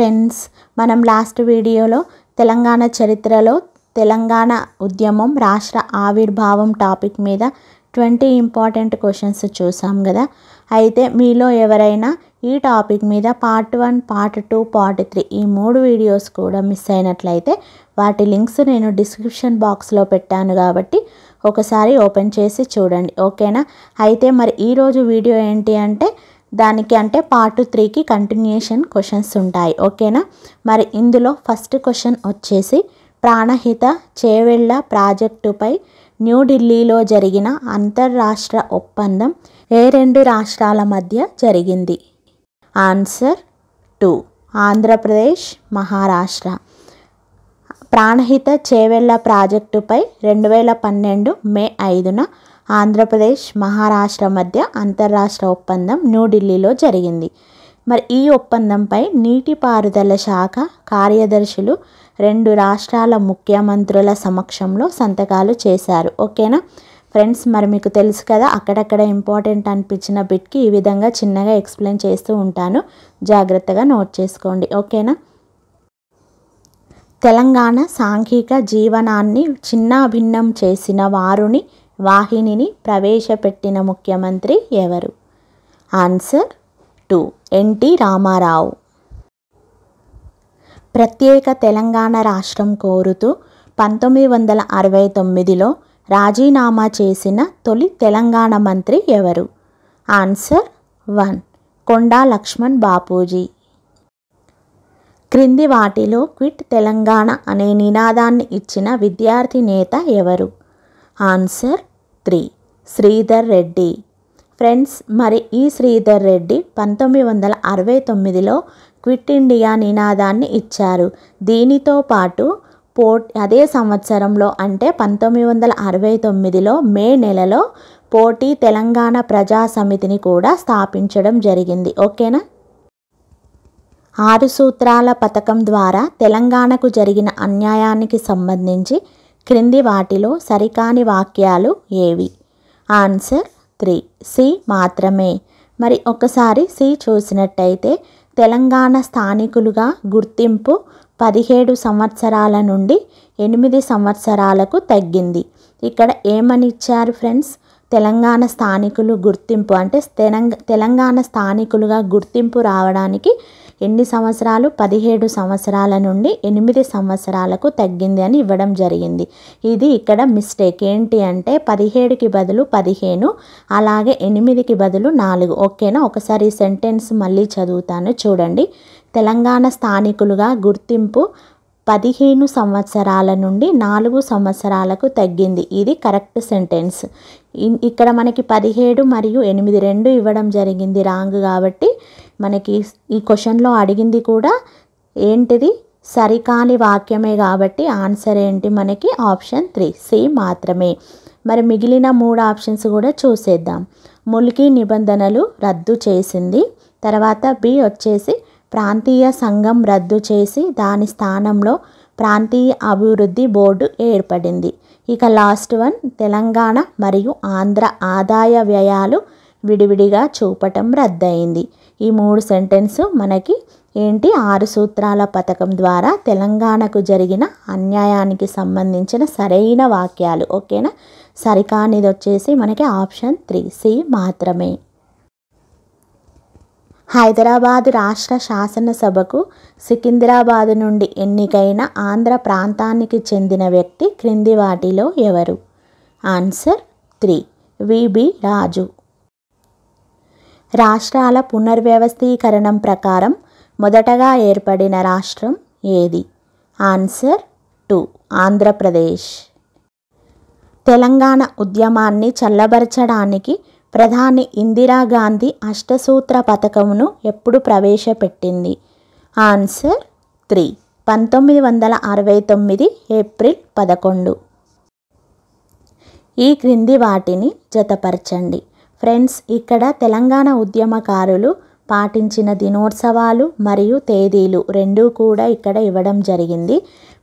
friends మనం last వీడియోలో తెలంగాణ చరిత్రలో తెలంగాణ ఉద్యమం రాష్ట్ర ఆవిర్భావం టాపిక్ మీద ట్వంటీ ఇంపార్టెంట్ క్వశ్చన్స్ చూసాం కదా అయితే మీలో ఎవరైనా ఈ టాపిక్ మీద part one part two part three ఈ మూడు వీడియోస్ కూడా మిస్ అయినట్లయితే వాటి లింక్స్ నేను డిస్క్రిప్షన్ బాక్స్లో పెట్టాను కాబట్టి ఒకసారి ఓపెన్ చేసి చూడండి ఓకేనా అయితే మరి ఈరోజు వీడియో ఏంటి అంటే దానికి అంటే పార్ట్ త్రీకి కంటిన్యూషన్ క్వశ్చన్స్ ఉంటాయి ఓకేనా మరి ఇందులో ఫస్ట్ క్వశ్చన్ వచ్చేసి ప్రాణహిత చేవెళ్ల ప్రాజెక్టుపై న్యూఢిల్లీలో జరిగిన అంతర్రాష్ట్ర ఒప్పందం ఏ రెండు రాష్ట్రాల మధ్య జరిగింది ఆన్సర్ టూ ఆంధ్రప్రదేశ్ మహారాష్ట్ర ప్రాణహిత చేవెళ్ల ప్రాజెక్టుపై రెండు వేల పన్నెండు మే ఐదున ఆంధ్రప్రదేశ్ మహారాష్ట్ర మధ్య అంతర్రాష్ట్ర ఒప్పందం న్యూఢిల్లీలో జరిగింది మరి ఈ ఒప్పందంపై నీటిపారుదల శాఖ కార్యదర్శులు రెండు రాష్ట్రాల ముఖ్యమంత్రుల సమక్షంలో సంతకాలు చేశారు ఓకేనా ఫ్రెండ్స్ మరి మీకు తెలుసు కదా అక్కడక్కడ ఇంపార్టెంట్ అనిపించిన బిట్కి ఈ విధంగా చిన్నగా ఎక్స్ప్లెయిన్ చేస్తూ ఉంటాను జాగ్రత్తగా నోట్ చేసుకోండి ఓకేనా తెలంగాణ సాంఘిక జీవనాన్ని చిన్నాభిన్నం చేసిన వారుని వాహినిని ప్రవేశపెట్టిన ముఖ్యమంత్రి ఎవరు ఆన్సర్ టూ ఎన్టీ రామారావు ప్రత్యేక తెలంగాణ రాష్ట్రం కోరుతూ పంతొమ్మిది వందల అరవై తొమ్మిదిలో రాజీనామా చేసిన తొలి తెలంగాణ మంత్రి ఎవరు ఆన్సర్ వన్ కొండా లక్ష్మణ్ బాపూజీ క్రింది వాటిలో క్విట్ తెలంగాణ అనే నినాదాన్ని ఇచ్చిన విద్యార్థి నేత ఎవరు answer three Sridhar Reddy friends మరి ఈ శ్రీధర్ రెడ్డి పంతొమ్మిది వందల అరవై తొమ్మిదిలో క్విట్ ఇండియా నినాదాన్ని ఇచ్చారు దీనితో పాటు పో అదే సంవత్సరంలో అంటే పంతొమ్మిది వందల అరవై తొమ్మిదిలో మే నెలలో పోటీ తెలంగాణ ప్రజా సమితిని కూడా స్థాపించడం జరిగింది ఓకేనా ఆరు సూత్రాల పథకం ద్వారా తెలంగాణకు జరిగిన అన్యాయానికి సంబంధించి క్రింది వాటిలో సరికాని వాక్యాలు ఏవి ఆన్సర్ త్రీ సి మాత్రమే మరి ఒకసారి సి చూసినట్టయితే తెలంగాణ స్థానికులుగా గుర్తింపు పదిహేడు సంవత్సరాల నుండి ఎనిమిది సంవత్సరాలకు తగ్గింది ఇక్కడ ఏమని ఇచ్చారు ఫ్రెండ్స్ తెలంగాణ స్థానికులు గుర్తింపు అంటే తెలంగాణ స్థానికులుగా గుర్తింపు రావడానికి ఎన్ని సంవత్సరాలు పదిహేడు సంవత్సరాల నుండి ఎనిమిది సంవత్సరాలకు తగ్గింది అని ఇవ్వడం జరిగింది ఇది ఇక్కడ మిస్టేక్ ఏంటి అంటే పదిహేడుకి బదులు పదిహేను అలాగే ఎనిమిదికి బదులు నాలుగు ఓకేనా ఒకసారి సెంటెన్స్ మళ్ళీ చదువుతాను చూడండి తెలంగాణ స్థానికులుగా గుర్తింపు పదిహేను సంవత్సరాల నుండి నాలుగు సంవత్సరాలకు తగ్గింది ఇది కరెక్ట్ సెంటెన్స్ ఇక్కడ మనకి పదిహేడు మరియు ఎనిమిది రెండు ఇవ్వడం జరిగింది రాంగ్ కాబట్టి మనకి ఈ క్వశ్చన్లో అడిగింది కూడా ఏంటిది సరికాని వాక్యమే కాబట్టి ఆన్సర్ ఏంటి మనకి ఆప్షన్ త్రీ సి మాత్రమే మరి మిగిలిన మూడు ఆప్షన్స్ కూడా చూసేద్దాం ములికి నిబంధనలు రద్దు చేసింది తర్వాత బి వచ్చేసి ప్రాంతీయ సంఘం రద్దు చేసి దాని స్థానంలో ప్రాంతీయ అభివృద్ధి బోర్డు ఏర్పడింది ఇక లాస్ట్ వన్ తెలంగాణ మరియు ఆంధ్ర ఆదాయ వ్యయాలు విడివిడిగా చూపటం రద్దయింది ఈ మూడు సెంటెన్స్ మనకి ఏంటి ఆరు సూత్రాల పథకం ద్వారా తెలంగాణకు జరిగిన అన్యాయానికి సంబంధించిన సరైన వాక్యాలు ఓకేనా సరికానిది వచ్చేసి మనకి ఆప్షన్ త్రీ సి మాత్రమే హైదరాబాదు రాష్ట్ర శాసనసభకు సికింద్రాబాదు నుండి ఎన్నికైన ఆంధ్ర ప్రాంతానికి చెందిన వ్యక్తి క్రింది వాటిలో ఎవరు ఆన్సర్ త్రీ విబి రాజు రాష్ట్రాల పునర్వ్యవస్థీకరణం ప్రకారం మొదటగా ఏర్పడిన రాష్ట్రం ఏది ఆన్సర్ టూ ఆంధ్రప్రదేశ్ తెలంగాణ ఉద్యమాన్ని చల్లబరచడానికి ప్రధాని ఇందిరాగాంధీ అష్టసూత్ర పథకమును ఎప్పుడు ప్రవేశపెట్టింది ఆన్సర్ త్రీ పంతొమ్మిది వందల అరవై తొమ్మిది ఏప్రిల్ పదకొండు ఈ క్రింది వాటిని జతపరచండి ఫ్రెండ్స్ ఇక్కడ తెలంగాణ ఉద్యమకారులు పాటించిన దినోత్సవాలు మరియు తేదీలు రెండూ కూడా ఇక్కడ ఇవ్వడం జరిగింది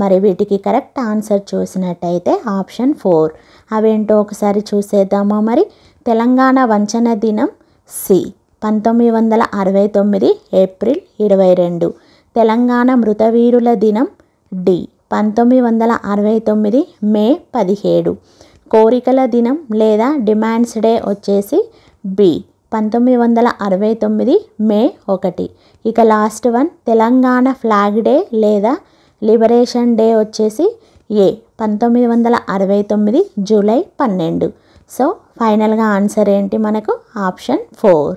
మరి వీటికి కరెక్ట్ ఆన్సర్ చూసినట్టయితే ఆప్షన్ ఫోర్ అవేంటో ఒకసారి చూసేద్దామా మరి తెలంగాణ వంచన దినం సి పంతొమ్మిది వందల అరవై తొమ్మిది ఏప్రిల్ ఇరవై రెండు తెలంగాణ మృతవీరుల దినం డి పంతొమ్మిది వందల అరవై తొమ్మిది మే పదిహేడు కోరికల దినం లేదా డిమాండ్స్ డే వచ్చేసి బి పంతొమ్మిది వందల అరవై తొమ్మిది మే ఒకటి ఇక last one Telangana flag day లేదా లిబరేషన్ డే వచ్చేసి ఏ పంతొమ్మిది వందల అరవై తొమ్మిది జూలై పన్నెండు సో ఫైనల్గా ఆన్సర్ ఏంటి మనకు ఆప్షన్ ఫోర్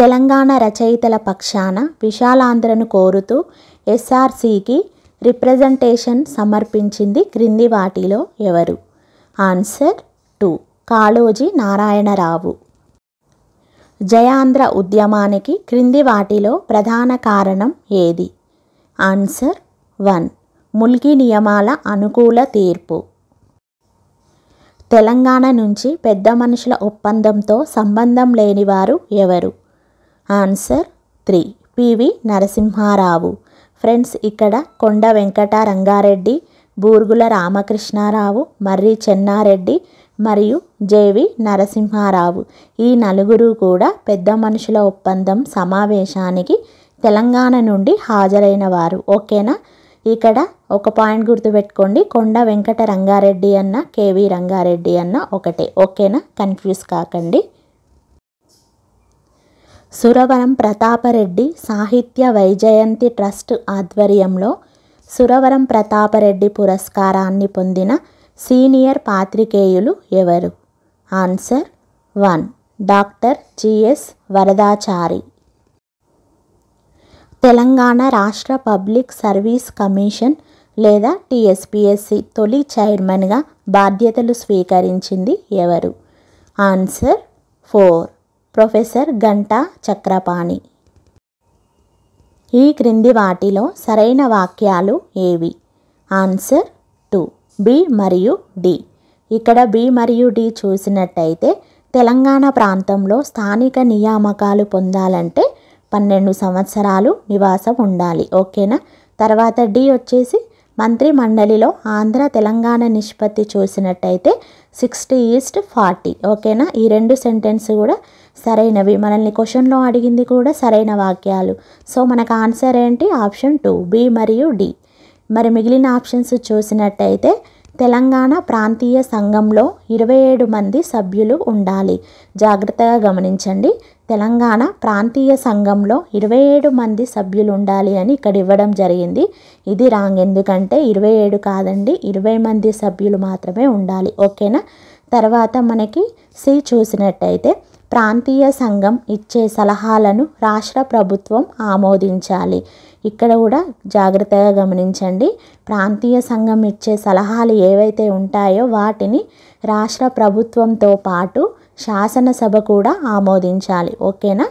తెలంగాణ రచయితల పక్షాన విశాలాంధ్రను కోరుతూ ఎస్ఆర్సికి రిప్రజెంటేషన్ సమర్పించింది క్రింది వాటిలో ఎవరు ఆన్సర్ టూ కాళోజీ నారాయణరావు జయాంధ్ర ఉద్యమానికి క్రింది వాటిలో ప్రధాన కారణం ఏది ఆన్సర్ వన్ ముల్కీ నియమాల అనుకూల తీర్పు తెలంగాణ నుంచి పెద్ద మనుషుల ఒప్పందంతో సంబంధం లేని వారు ఎవరు answer three PV Narasimha Rao friends ఇక్కడ కొండ వెంకట రంగారెడ్డి బూర్గుల రామకృష్ణారావు మర్రి చెన్నారెడ్డి మరియు జేవి నరసింహారావు ఈ నలుగురు కూడా పెద్ద మనుషుల ఒప్పందం సమావేశానికి తెలంగాణ నుండి హాజరైన వారు ఓకేనా ఇక్కడ ఒక పాయింట్ గుర్తుపెట్టుకోండి కొండ వెంకట రంగారెడ్డి అన్న కేవీ రంగారెడ్డి అన్న ఒకటే ఓకేనా కన్ఫ్యూజ్ కాకండి సురవరం ప్రతాపరెడ్డి సాహిత్య వైజయంతి ట్రస్ట్ ఆధ్వర్యంలో సురవరం ప్రతాపరెడ్డి పురస్కారాన్ని పొందిన సీనియర్ పాత్రికేయులు ఎవరు answer one doctor GS Varadachari Telangana రాష్ట్ర పబ్లిక్ సర్వీస్ కమిషన్ లేదా టిఎస్పిఎస్సి తొలి చైర్మన్గా బాధ్యతలు స్వీకరించింది ఎవరు answer four professor Ghanta Chakrapani ఈ క్రింది వాటిలో సరైన వాక్యాలు ఏవి ఆన్సర్ టూ బి మరియు డి ఇక్కడ బి మరియు డి చూసినట్టయితే తెలంగాణ ప్రాంతంలో స్థానిక నియామకాలు పొందాలంటే పన్నెండు సంవత్సరాలు నివాసం ఉండాలి ఓకేనా తర్వాత డి వచ్చేసి మంత్రి మండలిలో ఆంధ్ర తెలంగాణ నిష్పత్తి చూసినట్టయితే సిక్స్టీ ఈస్ట్ ఫార్టీ ఓకేనా ఈ రెండు సెంటెన్స్ కూడా సరైనవి మనల్ని క్వశ్చన్లో అడిగింది కూడా సరైన వాక్యాలు సో మనకు ఆన్సర్ ఏంటి ఆప్షన్ టూ బి మరియు డి మరి మిగిలిన ఆప్షన్స్ చూసినట్టయితే తెలంగాణ ప్రాంతీయ సంఘంలో ఇరవై ఏడు మంది సభ్యులు ఉండాలి జాగ్రత్తగా గమనించండి తెలంగాణ ప్రాంతీయ సంఘంలో ఇరవై ఏడు మంది సభ్యులు ఉండాలి అని ఇక్కడ ఇవ్వడం జరిగింది ఇది రాంగ్ ఎందుకంటే ఇరవై ఏడు కాదండి ఇరవై మంది సభ్యులు మాత్రమే ఉండాలి ఓకేనా తర్వాత మనకి సి చూసినట్టయితే ప్రాంతీయ సంఘం ఇచ్చే సలహాలను రాష్ట్ర ప్రభుత్వం ఆమోదించాలి ఇక్కడ కూడా జాగ్రత్తగా గమనించండి ప్రాంతీయ సంఘం ఇచ్చే సలహాలు ఏవైతే ఉంటాయో వాటిని రాష్ట్ర ప్రభుత్వంతో పాటు శాసనసభ కూడా ఆమోదించాలి ఓకేనా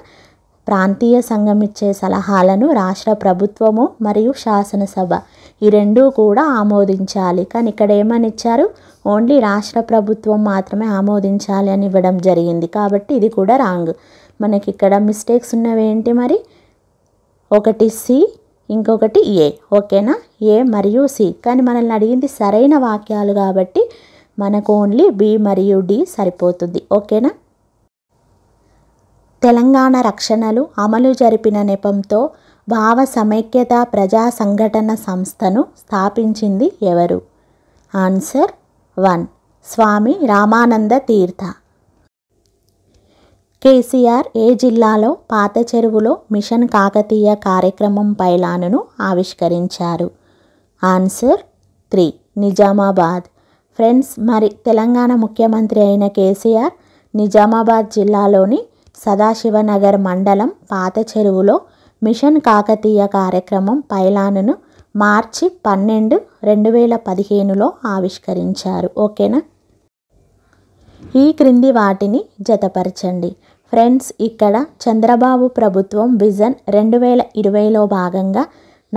ప్రాంతీయ సంఘం ఇచ్చే సలహాలను రాష్ట్ర ప్రభుత్వము మరియు శాసనసభ ఈ రెండూ కూడా ఆమోదించాలి కానీ ఇక్కడ ఏమని ఇచ్చారు ఓన్లీ రాష్ట్ర ప్రభుత్వం మాత్రమే ఆమోదించాలి అని ఇవ్వడం జరిగింది కాబట్టి ఇది కూడా రాంగ్ మనకి ఇక్కడ మిస్టేక్స్ ఉన్నవి ఏంటి మరి ఒకటి సి ఇంకొకటి ఏ ఓకేనా ఏ మరియు సి కానీ మనల్ని అడిగింది సరైన వాక్యాలు కాబట్టి మనకు ఓన్లీ బి మరియు డి సరిపోతుంది ఓకేనా తెలంగాణ రక్షణలు అమలు జరిపిన నెపంతో భావ సమైక్యత ప్రజా సంఘటన సంస్థను స్థాపించింది ఎవరు ఆన్సర్ వన్ స్వామి రామానంద తీర్థ కేసీఆర్ ఏ జిల్లాలో పాత చెరువులో మిషన్ కాకతీయ కార్యక్రమం పైలానును ఆవిష్కరించారు ఆన్సర్ త్రీ నిజామాబాద్ ఫ్రెండ్స్ మరి తెలంగాణ ముఖ్యమంత్రి అయిన కేసీఆర్ నిజామాబాద్ జిల్లాలోని సదాశివనగర్ మండలం పాత చెరువులో మిషన్ కాకతీయ కార్యక్రమం పైలానును మార్చి పన్నెండు రెండు వేల పదిహేనులో ఆవిష్కరించారు ఓకేనా ఈ క్రింది వాటిని జతపరచండి ఫ్రెండ్స్ ఇక్కడ చంద్రబాబు ప్రభుత్వం విజన్ రెండు వేల ఇరవైలో భాగంగా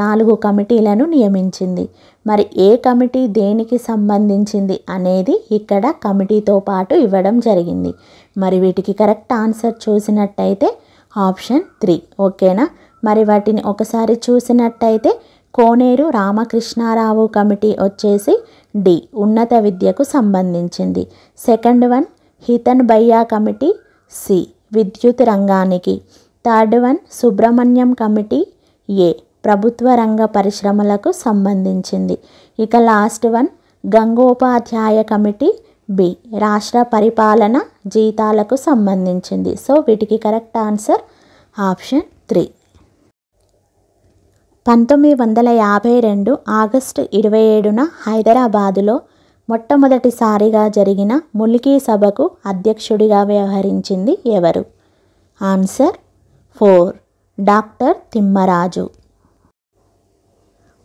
నాలుగు కమిటీలను నియమించింది మరి ఏ కమిటీ దేనికి సంబంధించింది అనేది ఇక్కడ కమిటీతో పాటు ఇవ్వడం జరిగింది మరి వీటికి కరెక్ట్ ఆన్సర్ చూసినట్టయితే ఆప్షన్ త్రీ ఓకేనా మరి వాటిని ఒకసారి చూసినట్టయితే కోనేరు రామకృష్ణారావు కమిటీ వచ్చేసి డి ఉన్నత విద్యకు సంబంధించింది సెకండ్ వన్ హితన్ భయ్యా కమిటీ సి విద్యుత్ రంగానికి third one Subrahmanyam committee A ప్రభుత్వ రంగ పరిశ్రమలకు సంబంధించింది ఇక last one Gangopadhyay committee B రాష్ట్ర పరిపాలన జీతాలకు సంబంధించింది సో వీటికి కరెక్ట్ ఆన్సర్ ఆప్షన్ త్రీ పంతొమ్మిది వందల యాభై రెండు ఆగస్టు ఇరవై ఏడున హైదరాబాదులో మొట్టమొదటిసారిగా జరిగిన ములికీ సభకు అధ్యక్షుడిగా వ్యవహరించింది ఎవరు answer four doctor Thimmaraju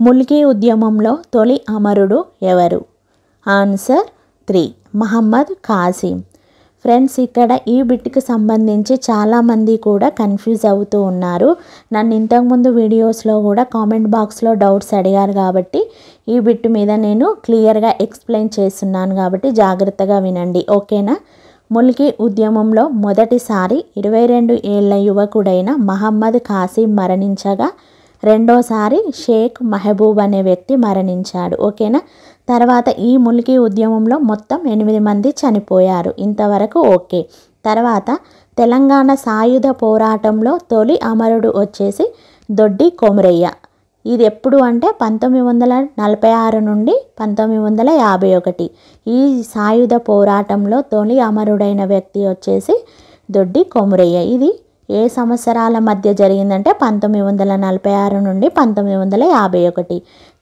Mulki ఉద్యమంలో తొలి అమరుడు ఎవరు answer three Mohammed Kasim friends ఇక్కడ ఈ బిట్కి సంబంధించి చాలామంది కూడా కన్ఫ్యూజ్ అవుతూ ఉన్నారు నన్ను ఇంతకుముందు వీడియోస్లో కూడా కామెంట్ బాక్స్లో డౌట్స్ అడిగారు కాబట్టి ఈ బిట్ మీద నేను క్లియర్గా ఎక్స్ప్లెయిన్ చేస్తున్నాను కాబట్టి జాగ్రత్తగా వినండి ఓకేనా ముల్కి ఉద్యమంలో మొదటిసారి ఇరవై రెండు ఏళ్ల యువకుడైన మహమ్మద్ ఖాసీ మరణించగా రెండోసారి షేక్ మహబూబ్ అనే వ్యక్తి మరణించాడు ఓకేనా తర్వాత ఈ ముల్కీ ఉద్యమంలో మొత్తం ఎనిమిది మంది చనిపోయారు ఇంతవరకు ఓకే తర్వాత తెలంగాణ సాయుధ పోరాటంలో తొలి అమరుడు వచ్చేసి దొడ్డి కొమరయ్య ఇది ఎప్పుడు అంటే పంతొమ్మిది వందల నలభై ఆరు నుండి పంతొమ్మిది వందల యాభై ఒకటి ఈ సాయుధ పోరాటంలో తొలి అమరుడైన వ్యక్తి వచ్చేసి దొడ్డి కొమరయ్య ఇది ఏ సంవత్సరాల మధ్య జరిగిందంటే పంతొమ్మిది వందల నలభై ఆరు నుండి పంతొమ్మిది వందల యాభై ఒకటి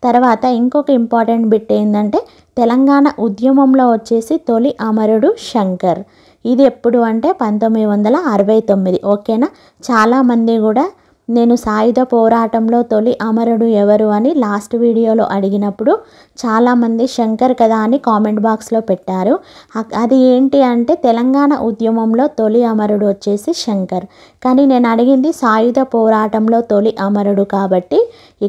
తర్వాత ఇంకొక ఇంపార్టెంట్ బిట్ ఏంటంటే తెలంగాణ ఉద్యమంలో వచ్చేసి తొలి అమరుడు శంకర్ ఇది ఎప్పుడు అంటే పంతొమ్మిది వందల అరవై తొమ్మిది ఓకేనా చాలామంది కూడా నేను సాయుధ పోరాటంలో తొలి అమరుడు ఎవరు అని లాస్ట్ వీడియోలో అడిగినప్పుడు చాలామంది శంకర్ కదా అని కామెంట్ బాక్స్లో పెట్టారు అది ఏంటి అంటే తెలంగాణ ఉద్యమంలో తొలి అమరుడు వచ్చేసి శంకర్ కానీ నేను అడిగింది సాయుధ పోరాటంలో తొలి అమరుడు కాబట్టి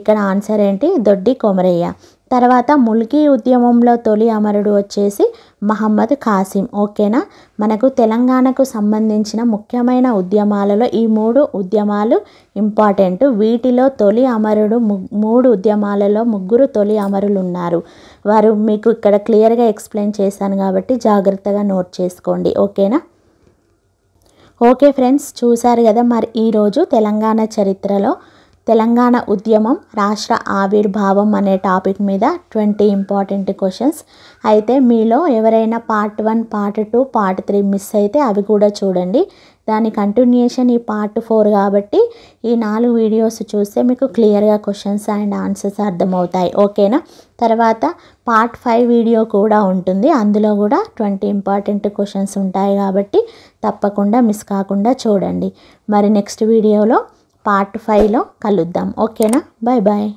ఇక్కడ ఆన్సర్ ఏంటి దొడ్డి కొమరయ్య తర్వాత ముల్కీ ఉద్యమంలో తొలి అమరుడు వచ్చేసి మహమ్మద్ ఖాసిం ఓకేనా మనకు తెలంగాణకు సంబంధించిన ముఖ్యమైన ఉద్యమాలలో ఈ మూడు ఉద్యమాలు ఇంపార్టెంట్ వీటిలో తొలి అమరుడు మూడు ఉద్యమాలలో ముగ్గురు తొలి అమరులు ఉన్నారు వారు మీకు ఇక్కడ క్లియర్గా ఎక్స్ప్లెయిన్ చేశాను కాబట్టి జాగ్రత్తగా నోట్ చేసుకోండి ఓకేనా ఓకే ఫ్రెండ్స్ చూశారు కదా మరి ఈరోజు తెలంగాణ చరిత్రలో తెలంగాణ ఉద్యమం రాష్ట్ర ఆవిర్భావం అనే టాపిక్ మీద ట్వంటీ ఇంపార్టెంట్ క్వశ్చన్స్ అయితే మీలో ఎవరైనా part one part two part three miss అయితే అవి కూడా చూడండి దాని కంటిన్యూషన్ ఈ పార్ట్ ఫోర్ కాబట్టి ఈ నాలుగు వీడియోస్ చూస్తే మీకు క్లియర్గా క్వశ్చన్స్ అండ్ ఆన్సర్స్ అర్థమవుతాయి ఓకేనా తర్వాత పార్ట్ ఫైవ్ వీడియో కూడా ఉంటుంది అందులో కూడా ట్వంటీ ఇంపార్టెంట్ క్వశ్చన్స్ ఉంటాయి కాబట్టి తప్పకుండా మిస్ కాకుండా చూడండి మరి నెక్స్ట్ వీడియోలో పార్ట్ ఫైవ్లో కలుద్దాం ఓకేనా బాయ్ బాయ్